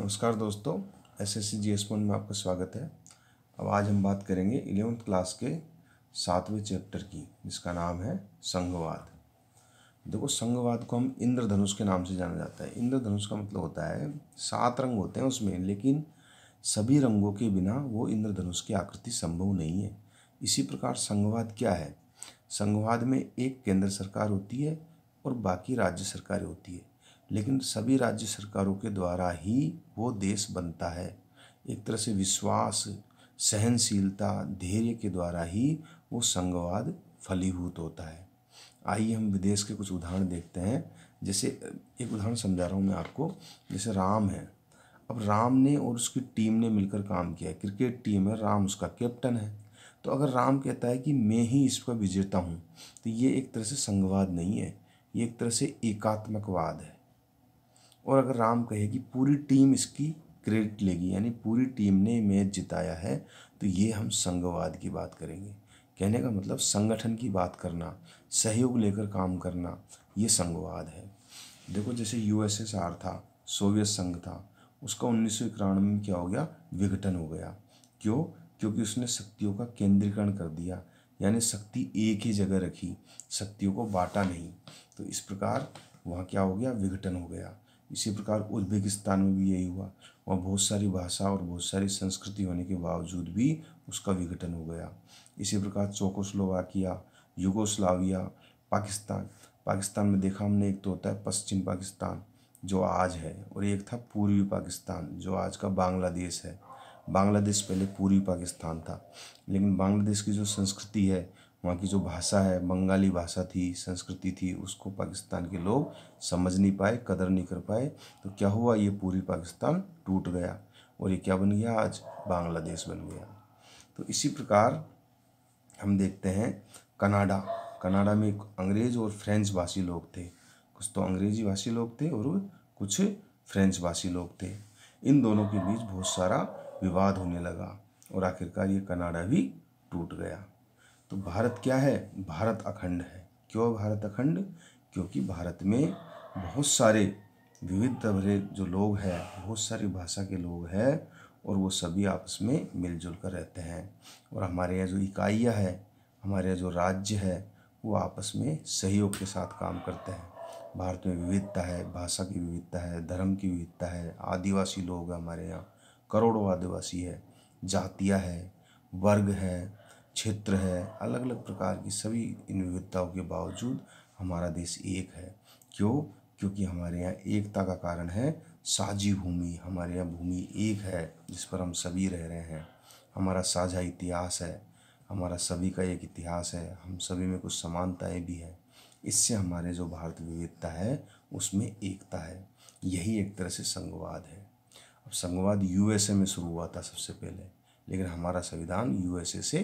नमस्कार दोस्तों S S C G S में आपका स्वागत है अब आज हम बात करेंगे इलेवंथ क्लास के सातवें चैप्टर की जिसका नाम है संघवाद देखो संघवाद को हम इंद्रधनुष के नाम से जाना जाता है इंद्रधनुष का मतलब होता है सात रंग होते हैं उसमें लेकिन सभी रंगों के बिना वो इंद्रधनुष की आकृति संभव नहीं है इसी प्रकार संघवाद क्या है संघवाद में एक केंद्र सरकार होती है और बाकी राज्य सरकारें होती है लेकिन सभी राज्य सरकारों के द्वारा ही वो देश बनता है एक तरह से विश्वास सहनशीलता धैर्य के द्वारा ही वो संघवाद फलीभूत होता है आइए हम विदेश के कुछ उदाहरण देखते हैं जैसे एक उदाहरण समझा रहा हूँ मैं आपको जैसे राम है अब राम ने और उसकी टीम ने मिलकर काम किया क्रिकेट टीम है राम उसका कैप्टन है तो अगर राम कहता है कि मैं ही इसका विजेता हूँ तो ये एक तरह से संघवाद नहीं है ये एक तरह से एकात्मकवाद है और अगर राम कहे कि पूरी टीम इसकी क्रेडिट लेगी यानी पूरी टीम ने मैच जिताया है तो ये हम संघवाद की बात करेंगे कहने का मतलब संगठन की बात करना सहयोग लेकर काम करना ये संघवाद है देखो जैसे यूएसएसआर था सोवियत संघ था उसका उन्नीस सौ इक्यानवे में क्या हो गया विघटन हो गया क्यों क्योंकि उसने शक्तियों का केंद्रीकरण कर दिया यानी शक्ति एक ही जगह रखी शक्तियों को बांटा नहीं तो इस प्रकार वहाँ क्या हो गया विघटन हो गया इसी प्रकार उज्बेकिस्तान में भी यही हुआ वहाँ बहुत सारी भाषा और बहुत सारी संस्कृति होने के बावजूद भी उसका विघटन हो गया इसी प्रकार चोकोस्लोवाकिया युगोस्लाविया पाकिस्तान पाकिस्तान में देखा हमने एक तो होता है पश्चिम पाकिस्तान जो आज है और एक था पूर्वी पाकिस्तान जो आज का बांग्लादेश है बांग्लादेश पहले पूर्वी पाकिस्तान था लेकिन बांग्लादेश की जो संस्कृति है वहाँ की जो भाषा है बंगाली भाषा थी संस्कृति थी उसको पाकिस्तान के लोग समझ नहीं पाए कदर नहीं कर पाए तो क्या हुआ ये पूरी पाकिस्तान टूट गया और ये क्या बन गया आज बांग्लादेश बन गया तो इसी प्रकार हम देखते हैं कनाडा कनाडा में अंग्रेज और फ्रेंच भाषी लोग थे कुछ तो अंग्रेजी भाषी लोग थे और कुछ फ्रेंच भाषी लोग थे इन दोनों के बीच बहुत सारा विवाद होने लगा और आखिरकार ये कनाडा भी टूट गया तो भारत क्या है भारत अखंड है क्यों भारत अखंड क्योंकि भारत में बहुत सारे विविध भरे जो लोग हैं बहुत सारी भाषा के लोग हैं और वो सभी आपस में मिलजुल कर रहते हैं और हमारे यहाँ जो इकाइयाँ है हमारे यहाँ जो राज्य है वो आपस में सहयोग के साथ काम करते हैं भारत में विविधता है भाषा की विविधता है धर्म की विविधता है आदिवासी लोग हमारे यहाँ करोड़ों आदिवासी है जातियाँ है वर्ग है क्षेत्र है अलग अलग प्रकार की सभी इन विविधताओं के बावजूद हमारा देश एक है क्यों क्योंकि हमारे यहाँ एकता का कारण है साझी भूमि हमारे यहाँ भूमि एक है जिस पर हम सभी रह रहे हैं हमारा साझा इतिहास है हमारा सभी का एक इतिहास है हम सभी में कुछ समानताएं भी हैं इससे हमारे जो भारत विविधता है उसमें एकता है यही एक तरह से संघवाद है अब संघवाद यूएसए में शुरू हुआ था सबसे पहले लेकिन हमारा संविधान यूएसए से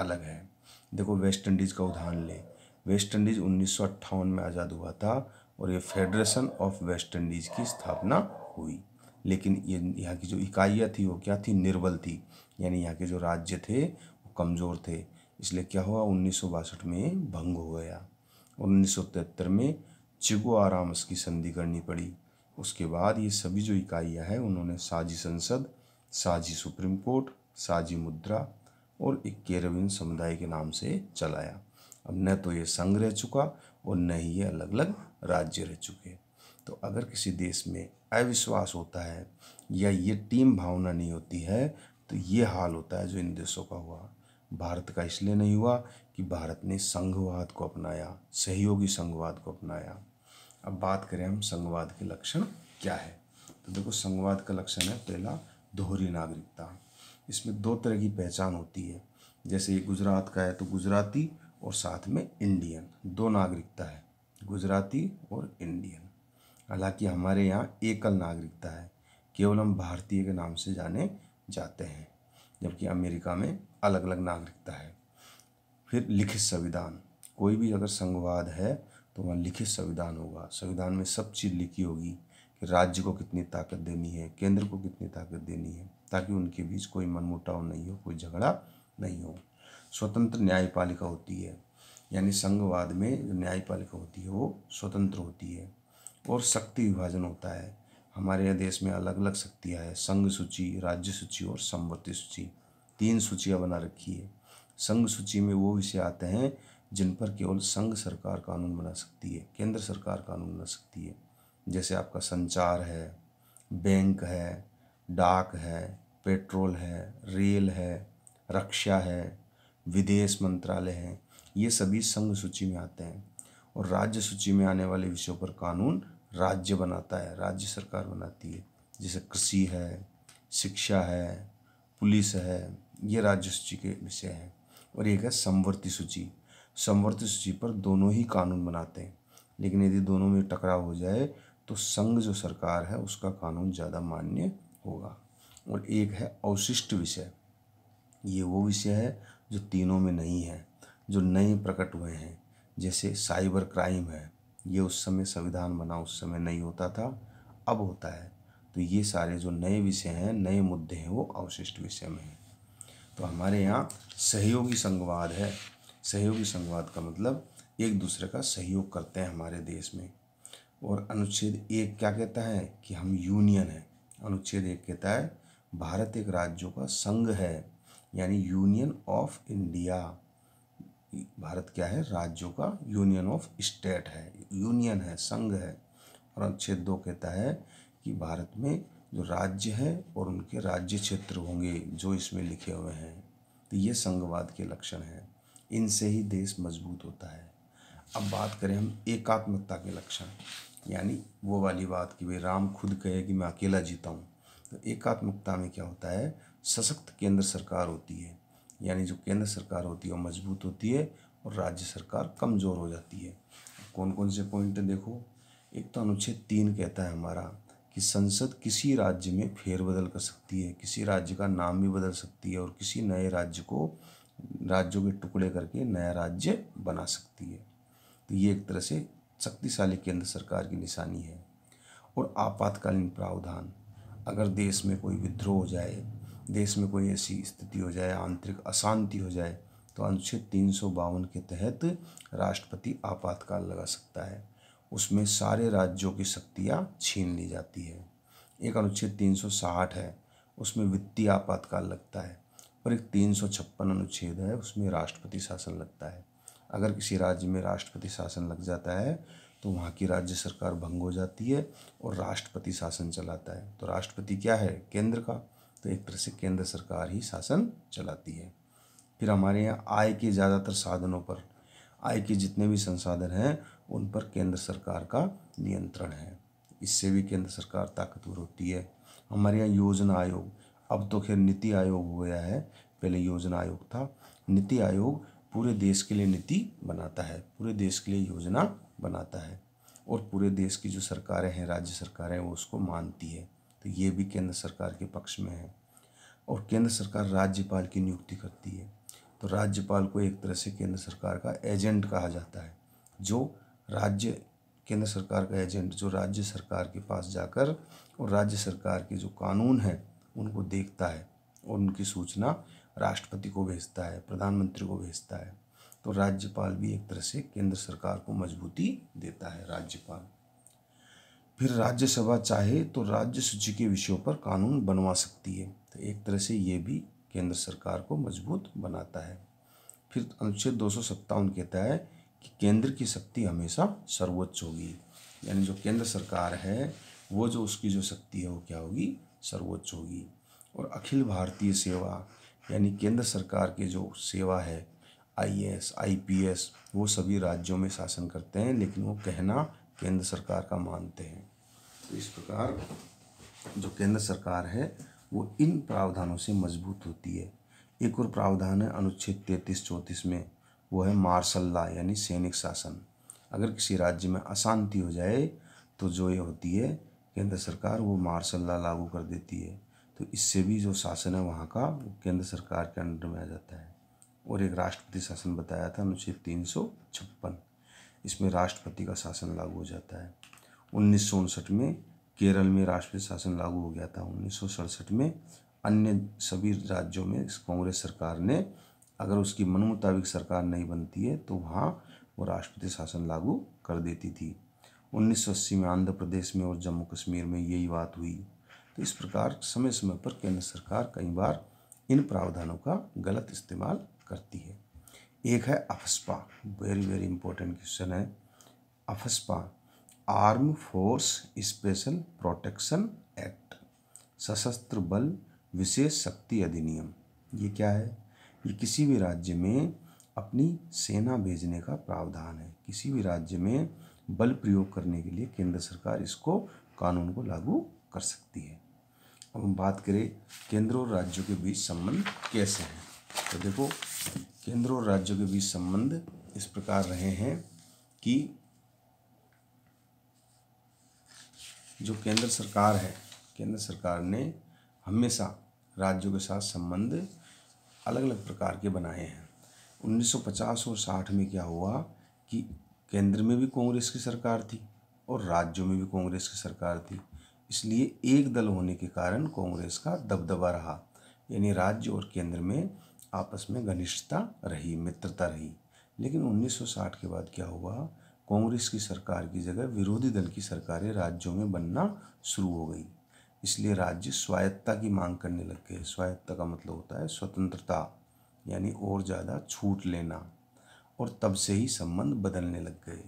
अलग है देखो वेस्ट इंडीज़ का उदाहरण ले वेस्ट इंडीज़ उन्नीस में आज़ाद हुआ था और ये फेडरेशन ऑफ वेस्ट इंडीज़ की स्थापना हुई लेकिन ये यहाँ की जो इकाइयाँ थी वो क्या थी निर्बल थी यानी यहाँ के जो राज्य थे वो कमज़ोर थे इसलिए क्या हुआ उन्नीस में भंग हो गया उन्नीस में चिगो आरामस की संधि करनी पड़ी उसके बाद ये सभी जो इकाइयाँ हैं उन्होंने साझी संसद साझी सुप्रीम कोर्ट साझी मुद्रा और ग्यारहवीं समुदाय के नाम से चलाया अब न तो ये संघ रह चुका और न ही ये अलग अलग राज्य रह चुके तो अगर किसी देश में अविश्वास होता है या ये टीम भावना नहीं होती है तो ये हाल होता है जो इन देशों का हुआ भारत का इसलिए नहीं हुआ कि भारत ने संघवाद को अपनाया सहयोगी संघवाद को अपनाया अब बात करें हम संघवाद के लक्षण क्या है तो देखो संघवाद का लक्षण है पहला दोहरी नागरिकता इसमें दो तरह की पहचान होती है जैसे ये गुजरात का है तो गुजराती और साथ में इंडियन दो नागरिकता है गुजराती और इंडियन हालांकि हमारे यहाँ एकल नागरिकता है केवल हम भारतीय के नाम से जाने जाते हैं जबकि अमेरिका में अलग अलग नागरिकता है फिर लिखित संविधान कोई भी अगर संघवाद है तो वहाँ लिखित संविधान होगा संविधान में सब चीज़ लिखी होगी कि राज्य को कितनी ताकत देनी है केंद्र को कितनी ताकत देनी है ताकि उनके बीच कोई मनमुटाव नहीं हो कोई झगड़ा नहीं हो स्वतंत्र न्यायपालिका होती है यानी संघवाद में जो न्यायपालिका होती है वो स्वतंत्र होती है और शक्ति विभाजन होता है हमारे यहाँ देश में अलग अलग शक्तियाँ हैं संघ सूची राज्य सूची और समवर्ती सूची तीन सूचियाँ बना रखी है संघ सूची में वो विषय आते हैं जिन पर केवल संघ सरकार कानून बना सकती है केंद्र सरकार कानून बना सकती है जैसे आपका संचार है बैंक है डाक है पेट्रोल है रेल है रक्षा है विदेश मंत्रालय है ये सभी संघ सूची में आते हैं और राज्य सूची में आने वाले विषयों पर कानून राज्य बनाता है राज्य सरकार बनाती है जैसे कृषि है शिक्षा है पुलिस है ये राज्य सूची के विषय हैं और एक है समवर्ती सूची समवर्ती सूची पर दोनों ही कानून बनाते हैं लेकिन यदि दोनों में टकराव हो जाए तो संघ जो सरकार है उसका कानून ज़्यादा मान्य होगा और एक है अवशिष्ट विषय ये वो विषय है जो तीनों में नहीं है जो नए प्रकट हुए हैं जैसे साइबर क्राइम है ये उस समय संविधान बना उस समय नहीं होता था अब होता है तो ये सारे जो नए विषय हैं नए मुद्दे हैं वो अवशिष्ट विषय में हैं तो हमारे यहाँ सहयोगी संघवाद है सहयोगी संघवाद का मतलब एक दूसरे का सहयोग करते हैं हमारे देश में और अनुच्छेद एक क्या कहता है कि हम यूनियन हैं अनुच्छेद एक कहता है भारत एक राज्यों का संघ है यानी यूनियन ऑफ इंडिया भारत क्या है राज्यों का यूनियन ऑफ स्टेट है यूनियन है संघ है और अनुच्छेद दो कहता है कि भारत में जो राज्य हैं और उनके राज्य क्षेत्र होंगे जो इसमें लिखे हुए हैं तो ये संघवाद के लक्षण हैं इनसे ही देश मजबूत होता है अब बात करें हम एकात्मकता के लक्षण यानी वो वाली बात कि भाई राम खुद कहे कि मैं अकेला जीता हूँ तो एकात्मकता में क्या होता है सशक्त केंद्र सरकार होती है यानी जो केंद्र सरकार होती है वो मजबूत होती है और राज्य सरकार कमज़ोर हो जाती है कौन कौन से पॉइंट देखो एक तो अनुच्छेद तीन कहता है हमारा कि संसद किसी राज्य में फेरबदल कर सकती है किसी राज्य का नाम भी बदल सकती है और किसी नए राज्य को राज्यों के टुकड़े करके नया राज्य बना सकती है तो ये एक तरह से शक्तिशाली केंद्र सरकार की निशानी है और आपातकालीन प्रावधान अगर देश में कोई विद्रोह हो जाए देश में कोई ऐसी स्थिति हो जाए आंतरिक अशांति हो जाए तो अनुच्छेद तीन सौ बावन के तहत राष्ट्रपति आपातकाल लगा सकता है उसमें सारे राज्यों की शक्तियाँ छीन ली जाती है एक अनुच्छेद तीन सौ साठ है उसमें वित्तीय आपातकाल लगता है और एक तीन सौ छप्पन अनुच्छेद है उसमें राष्ट्रपति शासन लगता है अगर किसी राज्य में राष्ट्रपति शासन लग जाता है तो वहाँ की राज्य सरकार भंग हो जाती है और राष्ट्रपति शासन चलाता है तो राष्ट्रपति क्या है केंद्र का तो एक तरह से केंद्र सरकार ही शासन चलाती है फिर हमारे यहाँ आय के ज़्यादातर साधनों पर आय के जितने भी संसाधन हैं उन पर केंद्र सरकार का नियंत्रण है इससे भी केंद्र सरकार ताकतवर होती है हमारे यहाँ योजना आयोग अब तो खैर नीति आयोग हो गया है पहले योजना आयोग था नीति आयोग पूरे देश के लिए नीति बनाता है पूरे देश के लिए योजना बनाता है और पूरे देश की जो सरकारें हैं राज्य सरकारें हैं वो उसको मानती है तो ये भी केंद्र सरकार के पक्ष में है और केंद्र सरकार राज्यपाल की नियुक्ति करती है तो राज्यपाल को एक तरह से केंद्र सरकार का एजेंट कहा जाता है जो राज्य केंद्र सरकार का एजेंट जो राज्य सरकार के पास जाकर और राज्य सरकार के जो कानून हैं उनको देखता है और उनकी सूचना राष्ट्रपति को भेजता है प्रधानमंत्री को भेजता है तो राज्यपाल भी एक तरह से केंद्र सरकार को मजबूती देता है राज्यपाल फिर राज्यसभा चाहे तो राज्य सूची के विषयों पर कानून बनवा सकती है तो एक तरह से ये भी केंद्र सरकार को मजबूत बनाता है फिर अनुच्छेद दो कहता है कि केंद्र की शक्ति हमेशा सर्वोच्च होगी यानी जो केंद्र सरकार है वो जो उसकी जो शक्ति है वो क्या होगी सर्वोच्च होगी और अखिल भारतीय सेवा यानी केंद्र सरकार की जो सेवा है आईएएस आईपीएस वो सभी राज्यों में शासन करते हैं लेकिन वो कहना केंद्र सरकार का मानते हैं तो इस प्रकार जो केंद्र सरकार है वो इन प्रावधानों से मजबूत होती है एक और प्रावधान है अनुच्छेद तैंतीस चौंतीस में वो है मार्शल लॉ यानी सैनिक शासन अगर किसी राज्य में अशांति हो जाए तो जो ये होती है केंद्र सरकार वो मार्शल लॉ लागू कर देती है तो इससे भी जो शासन है वहाँ का केंद्र सरकार के अंडर में आ जाता है और एक राष्ट्रपति शासन बताया था अनुच्छेद तीन सौ छप्पन इसमें राष्ट्रपति का शासन लागू हो जाता है उन्नीस सौ उनसठ में केरल में राष्ट्रपति शासन लागू हो गया था उन्नीस सौ सड़सठ में अन्य सभी राज्यों में कांग्रेस सरकार ने अगर उसकी मन मुताबिक सरकार नहीं बनती है तो वहाँ वो राष्ट्रपति शासन लागू कर देती थी उन्नीस सौ अस्सी में आंध्र प्रदेश में और जम्मू कश्मीर में यही बात हुई तो इस प्रकार समय समय पर केंद्र सरकार कई बार इन प्रावधानों का गलत इस्तेमाल करती है एक है AFSPA very very important question है AFSPA arm force special protection act सशस्त्र बल विशेष शक्ति अधिनियम ये क्या है ये किसी भी राज्य में अपनी सेना भेजने का प्रावधान है किसी भी राज्य में बल प्रयोग करने के लिए केंद्र सरकार इसको कानून को लागू कर सकती है अब हम बात करें केंद्र और राज्यों के बीच संबंध कैसे हैं तो देखो केंद्र और राज्यों के बीच संबंध इस प्रकार रहे हैं कि जो केंद्र सरकार है केंद्र सरकार ने हमेशा राज्यों के साथ संबंध अलग अलग प्रकार के बनाए हैं 1950 और 60 में क्या हुआ कि केंद्र में भी कांग्रेस की सरकार थी और राज्यों में भी कांग्रेस की सरकार थी इसलिए एक दल होने के कारण कांग्रेस का दबदबा रहा यानी राज्य और केंद्र में आपस में घनिष्ठता रही मित्रता रही लेकिन 1960 के बाद क्या हुआ कांग्रेस की सरकार की जगह विरोधी दल की सरकारें राज्यों में बनना शुरू हो गई इसलिए राज्य स्वायत्ता की मांग करने लग गए स्वायत्ता का मतलब होता है स्वतंत्रता यानी और ज़्यादा छूट लेना और तब से ही संबंध बदलने लग गए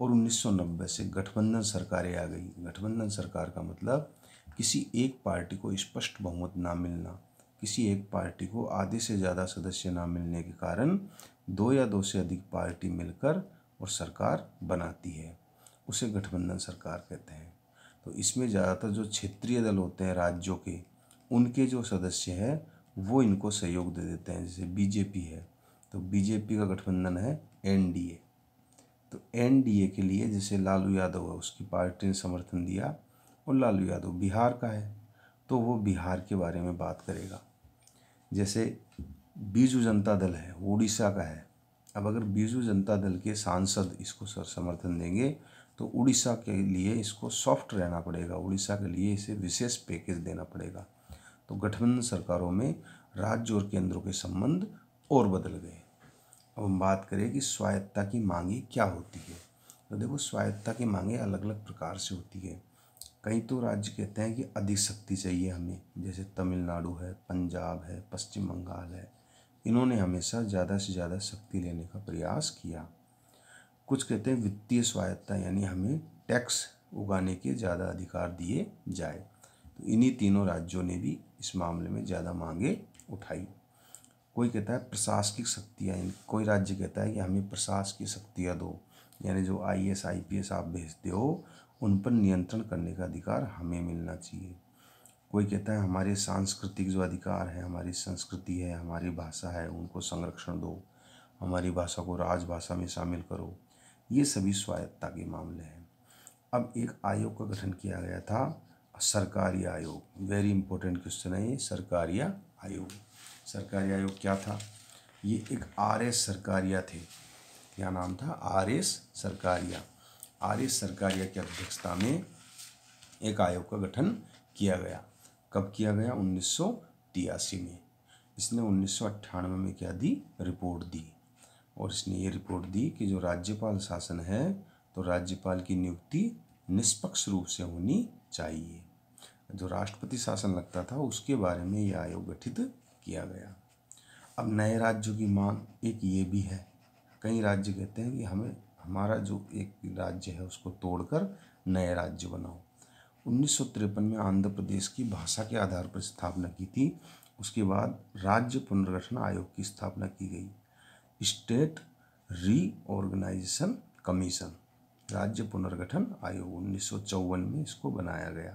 और 1990 से गठबंधन सरकारें आ गई गठबंधन सरकार का मतलब किसी एक पार्टी को स्पष्ट बहुमत ना मिलना किसी एक पार्टी को आधे से ज़्यादा सदस्य ना मिलने के कारण दो या दो से अधिक पार्टी मिलकर और सरकार बनाती है उसे गठबंधन सरकार कहते हैं तो इसमें ज़्यादातर जो क्षेत्रीय दल होते हैं राज्यों के उनके जो सदस्य हैं वो इनको सहयोग दे देते हैं जैसे बीजेपी है तो बीजेपी का गठबंधन है एनडीए तो एनडीए के लिए जैसे लालू यादव है उसकी पार्टी ने समर्थन दिया और लालू यादव बिहार का है तो वो बिहार के बारे में बात करेगा जैसे बीजू जनता दल है उड़ीसा का है अब अगर बीजू जनता दल के सांसद इसको सर समर्थन देंगे तो उड़ीसा के लिए इसको सॉफ्ट रहना पड़ेगा उड़ीसा के लिए इसे विशेष पैकेज देना पड़ेगा तो गठबंधन सरकारों में राज्य और केंद्रों के संबंध और बदल गए अब हम बात करें कि स्वायत्ता की मांगे क्या होती है तो देखो स्वायत्ता की मांगे अलग अलग प्रकार से होती है कई तो राज्य कहते हैं कि अधिक शक्ति चाहिए हमें जैसे तमिलनाडु है पंजाब है पश्चिम बंगाल है इन्होंने हमेशा ज़्यादा से ज़्यादा शक्ति लेने का प्रयास किया कुछ कहते हैं वित्तीय स्वायत्ता यानी हमें टैक्स उगाने के ज़्यादा अधिकार दिए जाए तो इन्हीं तीनों राज्यों ने भी इस मामले में ज़्यादा मांगे उठाई कोई कहता है प्रशासनिक शक्तियाँ कोई राज्य कहता है कि हमें प्रशासकीय शक्तियाँ दो यानी जो I S I P S आप भेजते हो उन पर नियंत्रण करने का अधिकार हमें मिलना चाहिए कोई कहता है हमारे सांस्कृतिक जो अधिकार है हमारी संस्कृति है हमारी भाषा है उनको संरक्षण दो हमारी भाषा को राजभाषा में शामिल करो ये सभी स्वायत्ता के मामले हैं अब एक आयोग का गठन किया गया था सरकारी आयोग वेरी इंपॉर्टेंट क्वेश्चन है ये सरकारी आयोग सरकारी आयोग क्या था ये एक आर एस सरकारिया थे क्या नाम था आर एस सरकारिया आर्य सरकारिया की अध्यक्षता में एक आयोग का गठन किया गया कब किया गया उन्नीस में इसने उन्नीस में क्या दी रिपोर्ट दी और इसने ये रिपोर्ट दी कि जो राज्यपाल शासन है तो राज्यपाल की नियुक्ति निष्पक्ष रूप से होनी चाहिए जो राष्ट्रपति शासन लगता था उसके बारे में यह आयोग गठित किया गया अब नए राज्यों की मांग एक ये भी है कई राज्य कहते हैं कि हमें हमारा जो एक राज्य है उसको तोड़कर नए राज्य बनाओ उन्नीस में आंध्र प्रदेश की भाषा के आधार पर स्थापना की थी उसके बाद राज्य पुनर्गठन आयोग की स्थापना की गई स्टेट रीऑर्गेनाइजेशन कमीशन राज्य पुनर्गठन आयोग उन्नीस में इसको बनाया गया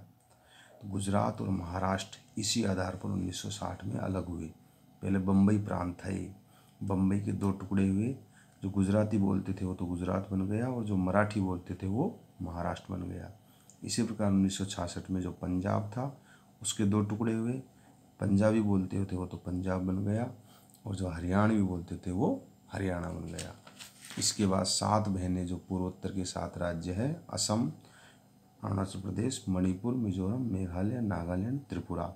तो गुजरात और महाराष्ट्र इसी आधार पर 1960 में अलग हुए पहले बम्बई प्रांत था ये बम्बई के दो टुकड़े हुए जो गुजराती बोलते थे वो तो गुजरात बन गया और जो मराठी बोलते थे वो महाराष्ट्र बन गया इसी प्रकार उन्नीस में जो पंजाब था उसके दो टुकड़े हुए पंजाबी बोलते थे वो तो पंजाब बन गया और जो हरियाणवी बोलते थे वो हरियाणा बन गया इसके बाद सात बहनें जो पूर्वोत्तर के सात राज्य हैं असम अरुणाचल प्रदेश मणिपुर मिजोरम मेघालय नागालैंड त्रिपुरा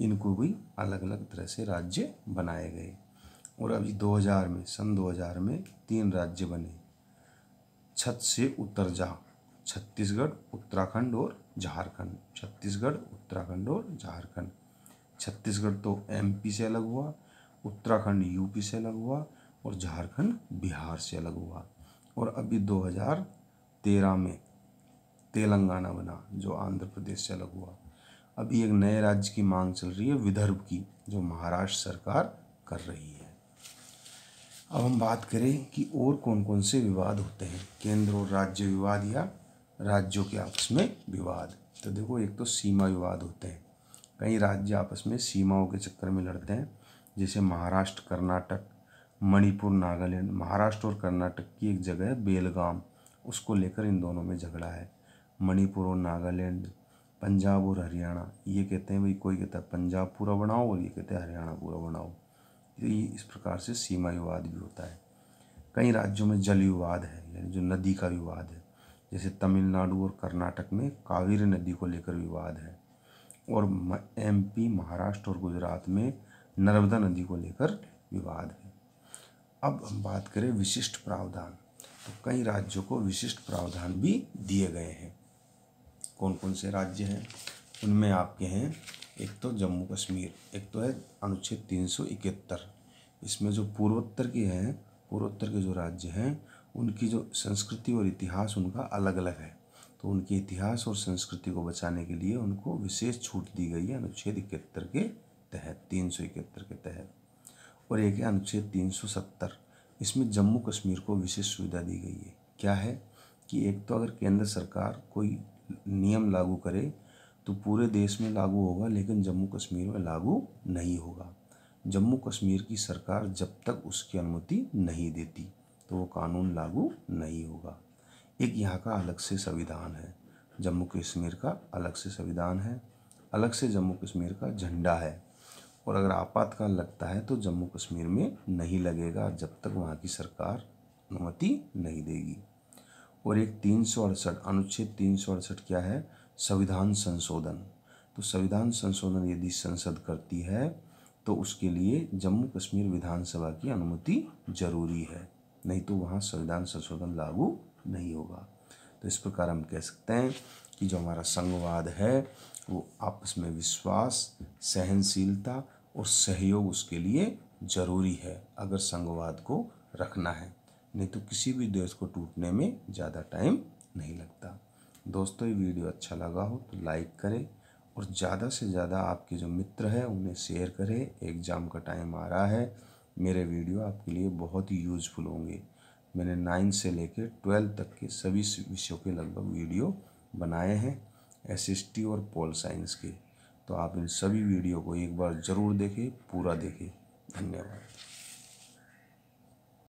इनको भी अलग अलग तरह से राज्य बनाए गए और अभी 2000 में सन 2000 में तीन राज्य बने छत से उत्तर जा छत्तीसगढ़ उत्तराखंड और झारखंड छत्तीसगढ़ उत्तराखंड और झारखंड छत्तीसगढ़ तो एमपी से अलग हुआ उत्तराखंड यूपी से अलग हुआ और झारखंड बिहार से अलग हुआ और अभी 2013 में तेलंगाना बना जो आंध्र प्रदेश से अलग हुआ अभी एक नए राज्य की मांग चल रही है विदर्भ की जो महाराष्ट्र सरकार कर रही है अब हम बात करें कि और कौन कौन से विवाद होते हैं केंद्र और राज्य विवाद या राज्यों के आपस में विवाद तो देखो एक तो सीमा विवाद होते हैं कई राज्य आपस में सीमाओं के चक्कर में लड़ते हैं जैसे महाराष्ट्र कर्नाटक मणिपुर नागालैंड महाराष्ट्र और कर्नाटक की एक जगह है बेलगाम उसको लेकर इन दोनों में झगड़ा है मणिपुर और नागालैंड पंजाब और हरियाणा ये कहते हैं भाई कोई कहता है पंजाब पूरा बनाओ और ये कहते हैं हरियाणा पूरा बनाओ तो इस प्रकार से सीमा विवाद भी होता है कई राज्यों में जल विवाद है यानी जो नदी का विवाद है जैसे तमिलनाडु और कर्नाटक में कावेरी नदी को लेकर विवाद है और एमपी महाराष्ट्र और गुजरात में नर्मदा नदी को लेकर विवाद है अब हम बात करें विशिष्ट प्रावधान तो कई राज्यों को विशिष्ट प्रावधान भी दिए गए हैं कौन कौन से राज्य हैं उनमें आपके हैं एक तो जम्मू कश्मीर एक तो है अनुच्छेद तीन सौ इकहत्तर इसमें जो पूर्वोत्तर की है पूर्वोत्तर के जो राज्य हैं उनकी जो संस्कृति और इतिहास उनका अलग अलग है तो उनके इतिहास और संस्कृति को बचाने के लिए उनको विशेष छूट दी गई है अनुच्छेद इकहत्तर के तहत तीन सौ इकहत्तर के तहत और एक है अनुच्छेद तीन सौ सत्तर इसमें जम्मू कश्मीर को विशेष सुविधा दी गई है क्या है कि एक तो अगर केंद्र सरकार कोई नियम लागू करे तो पूरे देश में लागू होगा लेकिन जम्मू कश्मीर में लागू नहीं होगा जम्मू कश्मीर की सरकार जब तक उसकी अनुमति नहीं देती तो वो कानून लागू नहीं होगा एक यहाँ का अलग से संविधान है जम्मू कश्मीर का अलग से संविधान है अलग से जम्मू कश्मीर का झंडा है और अगर आपातकाल लगता है तो जम्मू कश्मीर में नहीं लगेगा जब तक वहाँ की सरकार अनुमति नहीं देगी और एक तीन सौ अड़सठ अनुच्छेद तीन सौ अड़सठ क्या है संविधान संशोधन तो संविधान संशोधन यदि संसद करती है तो उसके लिए जम्मू कश्मीर विधानसभा की अनुमति जरूरी है नहीं तो वहाँ संविधान संशोधन लागू नहीं होगा तो इस प्रकार हम कह सकते हैं कि जो हमारा संघवाद है वो आपस में विश्वास सहनशीलता और सहयोग उसके लिए जरूरी है अगर संघवाद को रखना है नहीं तो किसी भी देश को टूटने में ज़्यादा टाइम नहीं लगता दोस्तों ये वीडियो अच्छा लगा हो तो लाइक करें और ज़्यादा से ज़्यादा आपके जो मित्र हैं उन्हें शेयर करें एग्ज़ाम का टाइम आ रहा है मेरे वीडियो आपके लिए बहुत ही यूज़फुल होंगे मैंने नाइन्थ से लेकर ट्वेल्थ तक के सभी विषयों के लगभग वीडियो बनाए हैं टी और पोल साइंस के तो आप इन सभी वीडियो को एक बार ज़रूर देखें पूरा देखें धन्यवाद